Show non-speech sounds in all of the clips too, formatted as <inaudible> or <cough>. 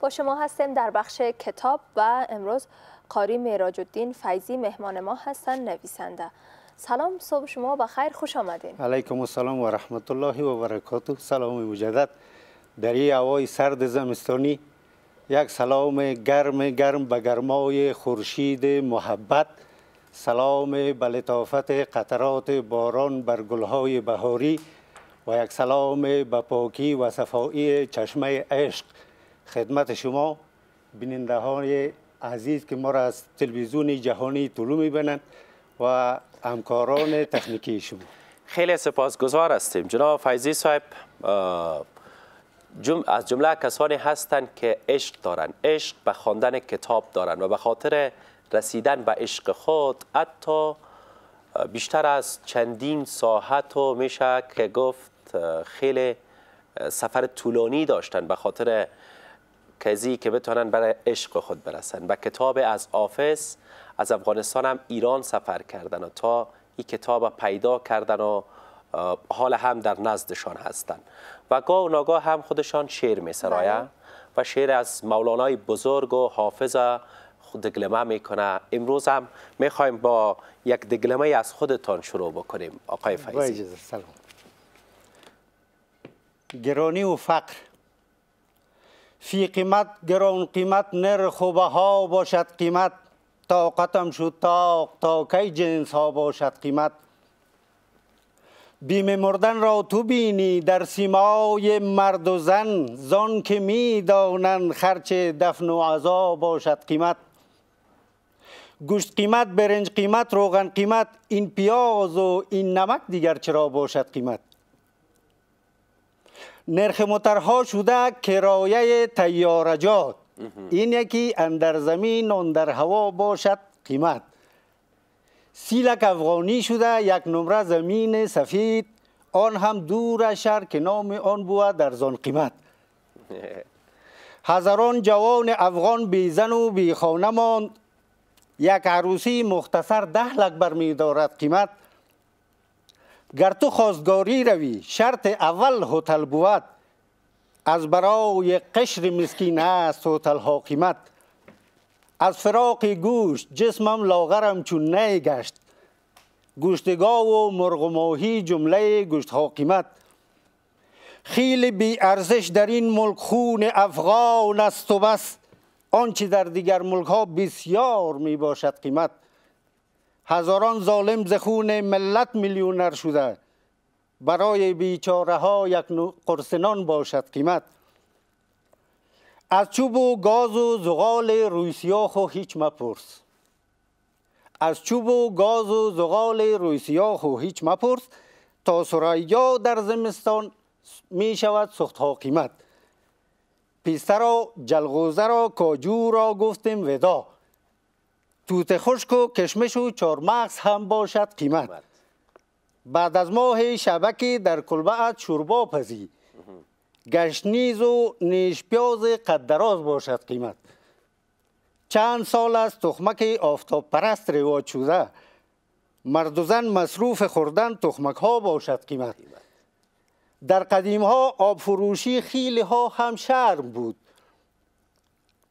با شما هستیم در بخش کتاب و امروز قاری میراج الدین فیضی مهمان ما هستن نویسنده سلام صبح شما بخیر خوش آمدین علیکم السلام و رحمت الله و برکاته سلام مجدد در این هوای سرد زمستانی یک سلام گرم گرم به گرمای خورشید محبت سلام به لطافت قطرات باران بر گلهای بهاری و یک سلام به پاکی و صفایی چشمه عشق خدمت شما بیننده های عزیز که ما را از تلویزیون جهانی طلو میبینند و همکاران تکنیکی شما خیلی سپاسگزار هستیم جناب فیضی صاحب از جمله کسانی هستند که عشق دارند عشق به خواندن کتاب دارند و به خاطر رسیدن به عشق خود حتی بیشتر از چندین ساعت و میشه که گفت خیلی سفر طولانی داشتن به خاطر کسی که بتوانند برای عشق خود برسن و کتاب از آفس از افغانستان هم ایران سفر کردن و تا این کتاب پیدا کردن و حال هم در نزدشان هستند و گاه و ناگاه هم خودشان شعر می بله. و شعر از مولانای بزرگ و حافظ دگلمه میکنه امروز هم میخوایم با یک دگلمه از خودتان شروع بکنیم آقای فیضی گرانی و فقر فی قیمت گران قیمت نرخ و باشد قیمت طاقتم شد تا تا کی جنس ها باشد قیمت بیم مردن را تو بینی در سیمای مرد و زن زان که می دانن خرچ دفن و عذا باشد قیمت گوشت قیمت برنج قیمت روغن قیمت این پیاز و این نمک دیگر چرا باشد قیمت نرخ مترها شده کرایه تیارجات این یکی اندر زمین و در هوا باشد قیمت سیلک افغانی شده یک نمره زمین سفید آن هم دور شهر که نام آن بود در زن قیمت <laughs> هزاران جوان افغان بی زن و بی خانه ماند یک عروسی مختصر ده لک برمی دارد قیمت گر تو خواستگاری روی شرط اول هتل بود از برای قشر مسکین است هتل ها قیمت از فراق گوشت جسمم لاغرم چون گشت گوشتگاه و مرغ و ماهی جمله گوشت ها قیمت خیلی بی ارزش در این ملک خون افغان است و بس آنچه در دیگر ملک ها بسیار می باشد قیمت هزاران ظالم زخون ملت میلیونر شده برای بیچاره ها یک قرسنان باشد قیمت از چوب و گاز و زغال روی و هیچ مپرس از چوب و گاز و زغال روی و هیچ مپرس تا سریا در زمستان می شود سخت ها قیمت پیسته را جلغوزه را کاجو را گفتیم ودا توت خشک و کشمش و چارمغز هم باشد قیمت بعد از ماه شبکی در کلبعت شوربا پزی گشنیز و نیش پیاز قدراز باشد قیمت چند سال از تخمک آفتاب پرست رواج شده مرد زن مصروف خوردن تخمک ها باشد قیمت در قدیم ها آب فروشی خیلی ها هم شرم بود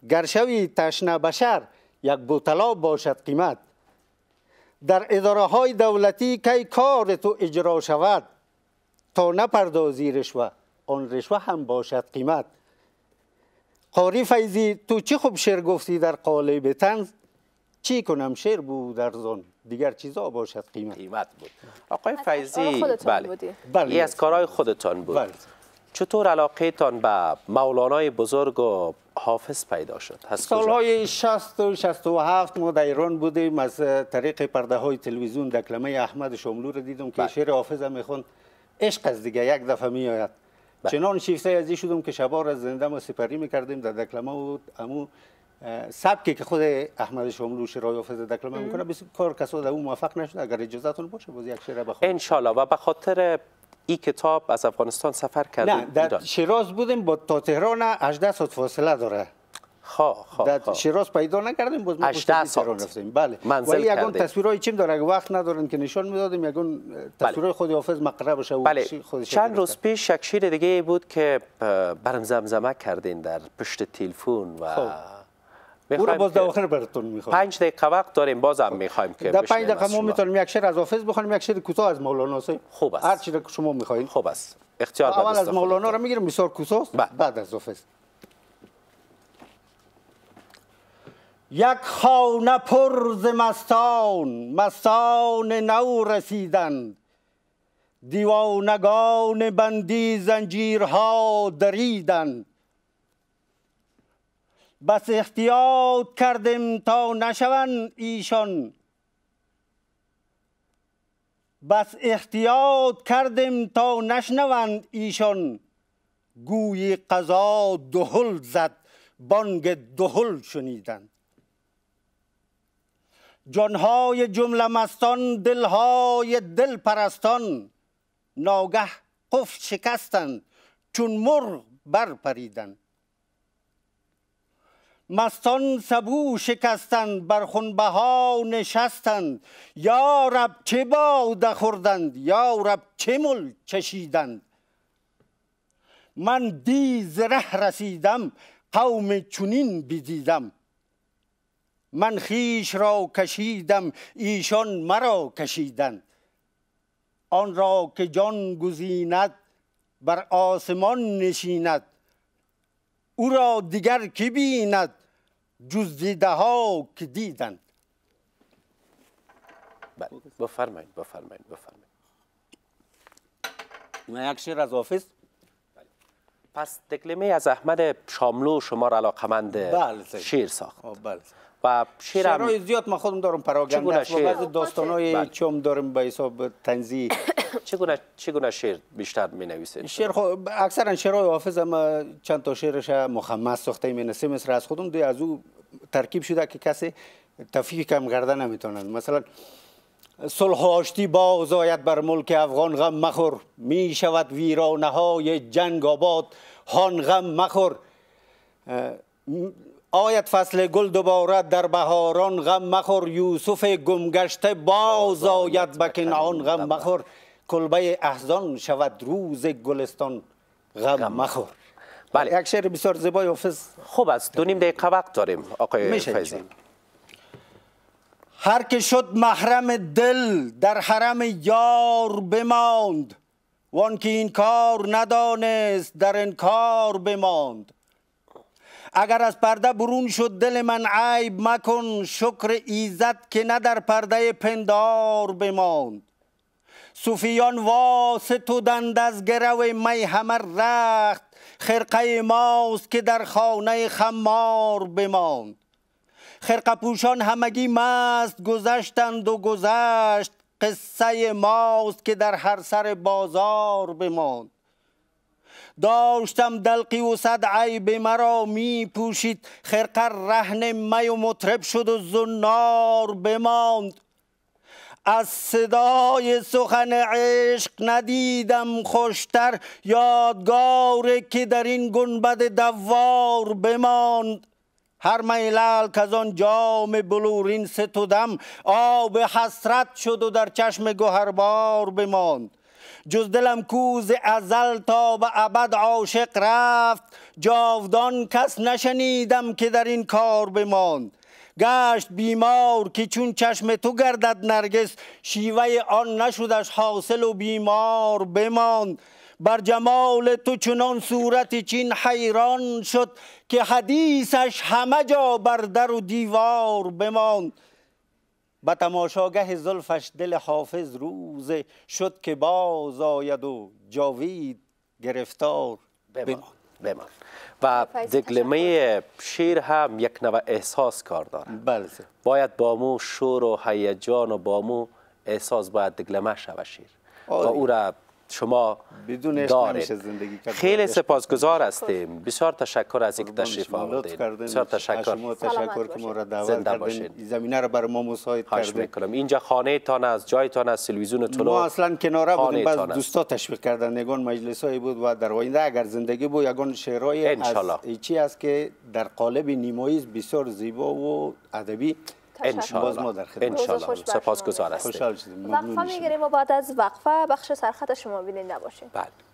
گرشوی تشنه بشر یک بوتلا باشد قیمت در اداره های دولتی که کار تو اجرا شود تا نپردازی رشوه آن رشوه هم باشد قیمت قاری فیضی تو چی خوب شعر گفتی در قالب تنز چی کنم شعر بود در زن دیگر چیزا باشد قیمت قیمت بود آقای فیضی بله. بله ای از کارهای خودتان بود بله. چطور علاقه تان به مولانای بزرگ و حافظ پیدا شد سالهای 60 و 67 ما در ایران بودیم از طریق پرده های تلویزیون دکلمه احمد شاملو رو دیدم که بله. شعر حافظ هم میخوند عشق از دیگه یک دفعه میآید آید بله. چنان شیفته ازی شدم که شبا را زنده ما سپری میکردیم در دکلمه و امو سبکی که خود احمد شاملو شعر حافظ دکلمه میکنه کار کسا در اون موفق نشد اگر اجازتون باشه باز یک شعر بخونم انشالله و به خاطر این کتاب از افغانستان سفر کرده نه در شیراز بودیم با تا تهران 18 ساعت فاصله داره خواه خب، خواه خب، در خب. شیراز پیدا نکردیم باز ما تهران رفتیم بله منزل ولی یکون تصویرای چیم داره اگه وقت ندارن که نشان میدادیم یکون تصویرای خودی خود حافظ مقره باشه بله. بله. خودش چند روز پیش یک دیگه بود که برم زمزمه کردین در پشت تلفن و رو باز در آخر براتون میخوام دقیقه وقت داریم باز هم خب. میخوایم که در پنج دقیقه ما میتونیم یک شعر از حافظ بخونیم یک شعر کوتاه از مولانا سه خوب است هر چی که شما میخواین خوب است اختیار داریم خب، اول از مولانا رو میگیریم بسیار کوتاه بله. بعد از حافظ یک خانه پر ز مستان مستان نو رسیدن دیوانگان بندی زنجیرها دریدند بس احتیاط کردیم تا نشوند ایشان بس احتیاط کردیم تا نشنوند ایشان گوی قضا دهل زد بانگ دهل شنیدند جانهای جمله مستان دلهای دل پرستان ناگه قفل شکستند چون مرغ برپریدند مستان سبو شکستند بر ها نشستند یا رب چه باده خوردند یا رب چه مل چشیدند من دی زره رسیدم قوم چونین بدیدم من خیش را کشیدم ایشان مرا کشیدند آن را که جان گزیند بر آسمان نشیند او را دیگر کی بیند جز دیده ها که دیدند بله. بفرمایید بفرمایید بفرمایید من یک شعر از آفیس بله. پس دکلمه از احمد شاملو شما را علاقمند بله، شیر ساخت خب، بله و شعر شعرهای زیاد ما خودم دارم پراگنده است و بعضی داستانای بله. چم دارم به حساب تنزی. چگونه چگونه شعر بیشتر می نویسید شعر اکثرا شعرهای حافظ هم چند تا شعرش محمد ساخته می نسیم از خودم دی از او ترکیب شده که کسی تفیق کم کرده نمیتونند مثلا صلح آشتی باز آید بر ملک افغان غم مخور می شود ویرانه های جنگ آباد هان غم مخور آید فصل گل دوباره در بهاران غم مخور یوسف گمگشته باز آید به کنعان غم مخور کلبه احزان شود روز گلستان غم مخور بله یک شعر بسیار زیبای حافظ خوب است دو دقیقه وقت داریم آقای فیضی هر که شد محرم دل در حرم یار بماند وان که این کار ندانست در انکار بماند اگر از پرده برون شد دل من عیب مکن شکر ایزد که نه در پرده پندار بماند صوفیان واسه تو دند از گرو می همه رخت خرقه ماست که در خانه خمار بماند خرقه پوشان همگی مست گذشتند و گذشت قصه ماست که در هر سر بازار بماند داشتم دلقی و صد عیب مرا می پوشید خرقه رهن می و مطرب شد و زنار بماند از صدای سخن عشق ندیدم خوشتر یادگاری که در این گنبد دوار بماند هر میلال که از آن جام بلورین ستودم آب حسرت شد و در چشم گوهربار بماند جز دلم کوز ازل تا به ابد عاشق رفت جاودان کس نشنیدم که در این کار بماند گشت بیمار که چون چشم تو گردد نرگس شیوه آن نشدش حاصل و بیمار بماند بر جمال تو چنان صورت چین حیران شد که حدیثش همه جا بر در و دیوار بماند به تماشاگه زلفش دل حافظ روزه شد که باز آید و جاوید گرفتار بمان بمان و دگلمه شیر هم یک نوع احساس کار داره بله باید با مو شور و هیجان و با مو احساس باید دگلمه شود شیر و او را شما بدون دارید زندگی خیلی سپاسگزار هستیم بسیار تشکر از اینکه تشریف آوردید بسیار تشکر تشکر که ما را دعوت کردین زمینه را بر ما مساعد کردین اینجا خانه تان از جای تان از تلویزیون تلو ما اصلا کناره بودیم دوستا تشویق کردن نگون مجلسایی بود و در آینده اگر زندگی بود یگان شعرای از چی است که در قالب نیمایی بسیار زیبا و ادبی تشکر انشالله سپاس گذار هستیم وقفه میگیریم و بعد از وقفه بخش سرخط شما بیننده باشیم بله